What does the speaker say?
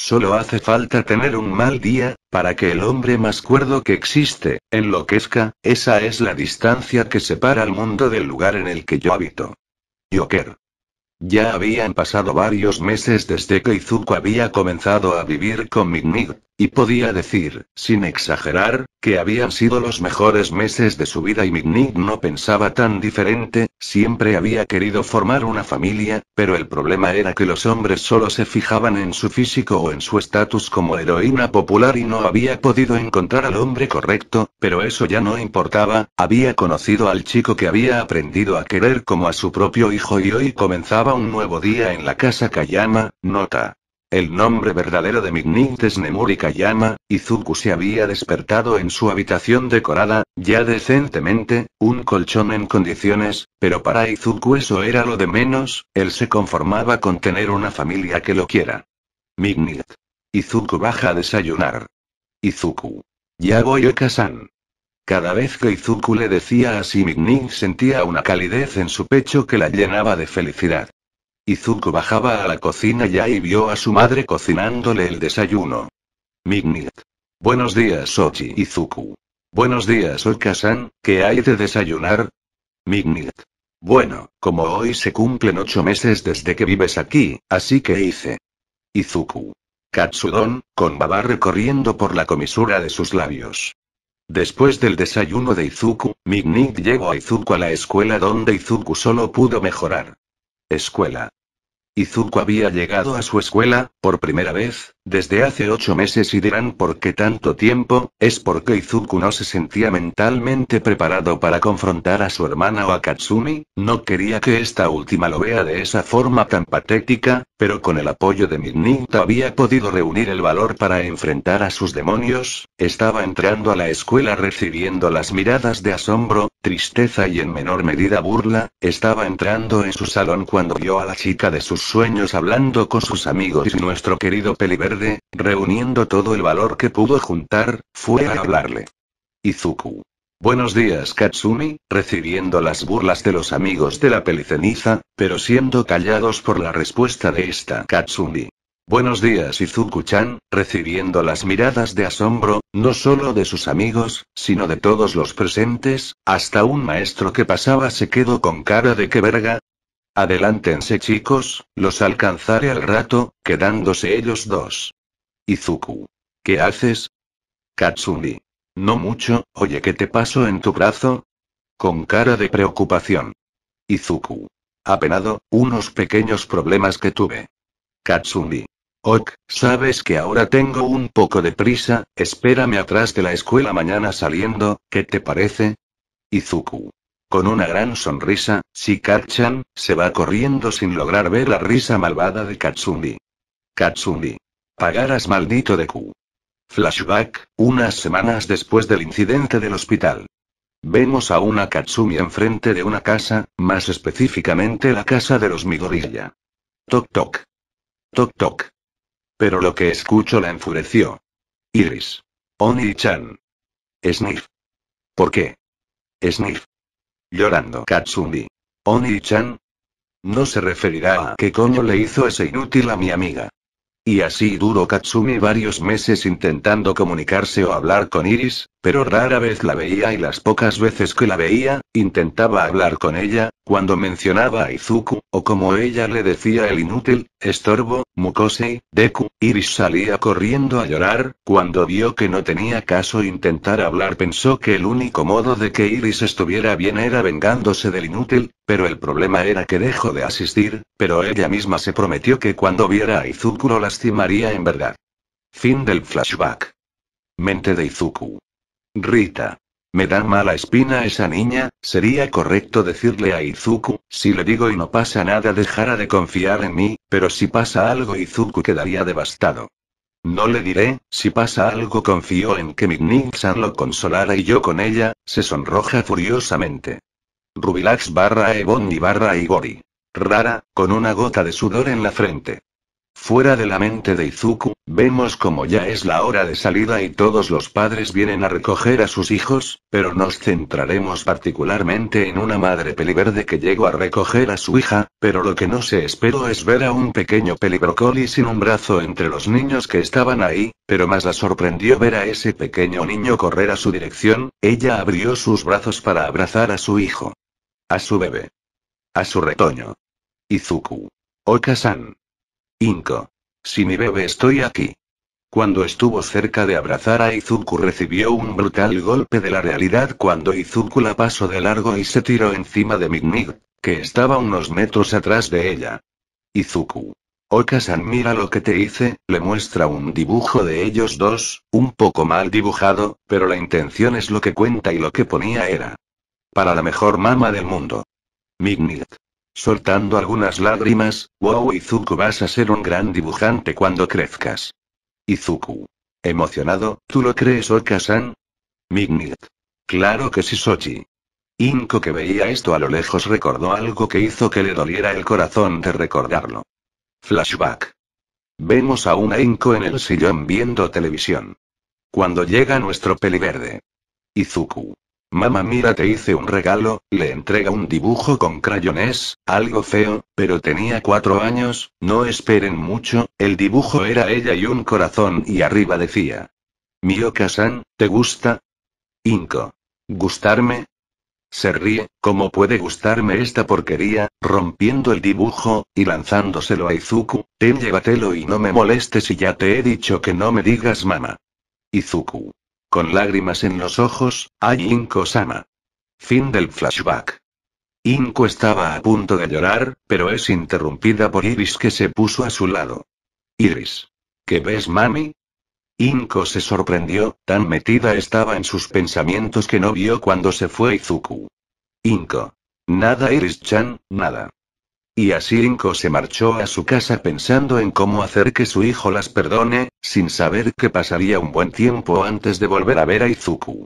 Solo hace falta tener un mal día, para que el hombre más cuerdo que existe, enloquezca, esa es la distancia que separa al mundo del lugar en el que yo habito. Joker. Ya habían pasado varios meses desde que Izuku había comenzado a vivir con Mignig, y podía decir, sin exagerar, que habían sido los mejores meses de su vida y Mignick no pensaba tan diferente, siempre había querido formar una familia, pero el problema era que los hombres solo se fijaban en su físico o en su estatus como heroína popular y no había podido encontrar al hombre correcto, pero eso ya no importaba, había conocido al chico que había aprendido a querer como a su propio hijo y hoy comenzaba un nuevo día en la casa Kayama, nota. El nombre verdadero de es Nemurika Yama, Izuku se había despertado en su habitación decorada, ya decentemente, un colchón en condiciones, pero para Izuku eso era lo de menos, él se conformaba con tener una familia que lo quiera. Mignit. Izuku baja a desayunar. Izuku. Ya voy a Kazan. Cada vez que Izuku le decía así Mignit sentía una calidez en su pecho que la llenaba de felicidad. Izuku bajaba a la cocina ya y vio a su madre cocinándole el desayuno. Mignit. Buenos días, Ochi Izuku. Buenos días, oka ¿qué hay de desayunar? Mignit. Bueno, como hoy se cumplen ocho meses desde que vives aquí, así que hice. Izuku. Katsudon, con baba recorriendo por la comisura de sus labios. Después del desayuno de Izuku, Mignit llevó a Izuku a la escuela donde Izuku solo pudo mejorar. Escuela. Izuku había llegado a su escuela, por primera vez, desde hace ocho meses y dirán por qué tanto tiempo, es porque Izuku no se sentía mentalmente preparado para confrontar a su hermana o a Katsumi, no quería que esta última lo vea de esa forma tan patética, pero con el apoyo de Midnita había podido reunir el valor para enfrentar a sus demonios, estaba entrando a la escuela recibiendo las miradas de asombro, tristeza y en menor medida burla, estaba entrando en su salón cuando vio a la chica de sus sueños hablando con sus amigos y nuestro querido Peliverde, reuniendo todo el valor que pudo juntar, fue a hablarle. Izuku. Buenos días Katsumi, recibiendo las burlas de los amigos de la peliceniza, pero siendo callados por la respuesta de esta Katsumi. Buenos días Izuku-chan, recibiendo las miradas de asombro, no solo de sus amigos, sino de todos los presentes, hasta un maestro que pasaba se quedó con cara de qué verga. Adelántense chicos, los alcanzaré al rato, quedándose ellos dos. Izuku. ¿Qué haces? Katsumi. No mucho, oye, ¿qué te pasó en tu brazo? Con cara de preocupación. Izuku. Apenado, unos pequeños problemas que tuve. Katsumi. Ok, sabes que ahora tengo un poco de prisa, espérame atrás de la escuela mañana saliendo, ¿qué te parece? Izuku. Con una gran sonrisa, Shikachan se va corriendo sin lograr ver la risa malvada de Katsumi. Katsumi. Pagarás maldito de Q. Flashback, unas semanas después del incidente del hospital. Vemos a una Katsumi enfrente de una casa, más específicamente la casa de los Migorilla. Toc toc. Toc toc. Pero lo que escucho la enfureció. Iris. Oni-chan. Sniff. ¿Por qué? Sniff. Llorando Katsumi. Oni-chan. No se referirá a qué coño le hizo ese inútil a mi amiga. Y así duró Katsumi varios meses intentando comunicarse o hablar con Iris, pero rara vez la veía y las pocas veces que la veía, intentaba hablar con ella, cuando mencionaba a Izuku, o como ella le decía el inútil, estorbo, Mukosei, Deku, Iris salía corriendo a llorar, cuando vio que no tenía caso intentar hablar pensó que el único modo de que Iris estuviera bien era vengándose del inútil, pero el problema era que dejó de asistir, pero ella misma se prometió que cuando viera a Izuku lo lastimaría en verdad. Fin del flashback. Mente de Izuku. Rita. Me da mala espina esa niña, sería correcto decirle a Izuku, si le digo y no pasa nada dejará de confiar en mí, pero si pasa algo Izuku quedaría devastado. No le diré, si pasa algo confío en que mi lo consolara y yo con ella, se sonroja furiosamente. Rubilax barra Ebon barra Igori. Rara, con una gota de sudor en la frente. Fuera de la mente de Izuku, vemos como ya es la hora de salida y todos los padres vienen a recoger a sus hijos, pero nos centraremos particularmente en una madre peliverde que llegó a recoger a su hija, pero lo que no se esperó es ver a un pequeño pelibrocoli sin un brazo entre los niños que estaban ahí, pero más la sorprendió ver a ese pequeño niño correr a su dirección, ella abrió sus brazos para abrazar a su hijo. A su bebé. A su retoño. Izuku. oka Inco. Si mi bebé estoy aquí. Cuando estuvo cerca de abrazar a Izuku recibió un brutal golpe de la realidad cuando Izuku la pasó de largo y se tiró encima de Mignig, que estaba unos metros atrás de ella. Izuku. Okasan oh, mira lo que te hice, le muestra un dibujo de ellos dos, un poco mal dibujado, pero la intención es lo que cuenta y lo que ponía era. Para la mejor mama del mundo. Mignit. Soltando algunas lágrimas, Wow Izuku vas a ser un gran dibujante cuando crezcas. Izuku. Emocionado, ¿tú lo crees Oka-san? Mignit. Claro que sí Sochi. Inko que veía esto a lo lejos recordó algo que hizo que le doliera el corazón de recordarlo. Flashback. Vemos a una Inko en el sillón viendo televisión. Cuando llega nuestro peliverde. Izuku. Mamá mira te hice un regalo, le entrega un dibujo con crayones, algo feo, pero tenía cuatro años, no esperen mucho, el dibujo era ella y un corazón y arriba decía. Mio san ¿te gusta? Inko. ¿Gustarme? Se ríe, ¿cómo puede gustarme esta porquería? Rompiendo el dibujo, y lanzándoselo a Izuku, ten llévatelo y no me molestes y ya te he dicho que no me digas mamá. Izuku. Con lágrimas en los ojos, hay Inko-sama. Fin del flashback. Inko estaba a punto de llorar, pero es interrumpida por Iris que se puso a su lado. Iris. ¿Qué ves, mami? Inko se sorprendió, tan metida estaba en sus pensamientos que no vio cuando se fue Izuku. Inko. Nada, Iris-chan, nada. Y así Inko se marchó a su casa pensando en cómo hacer que su hijo las perdone, sin saber que pasaría un buen tiempo antes de volver a ver a Izuku.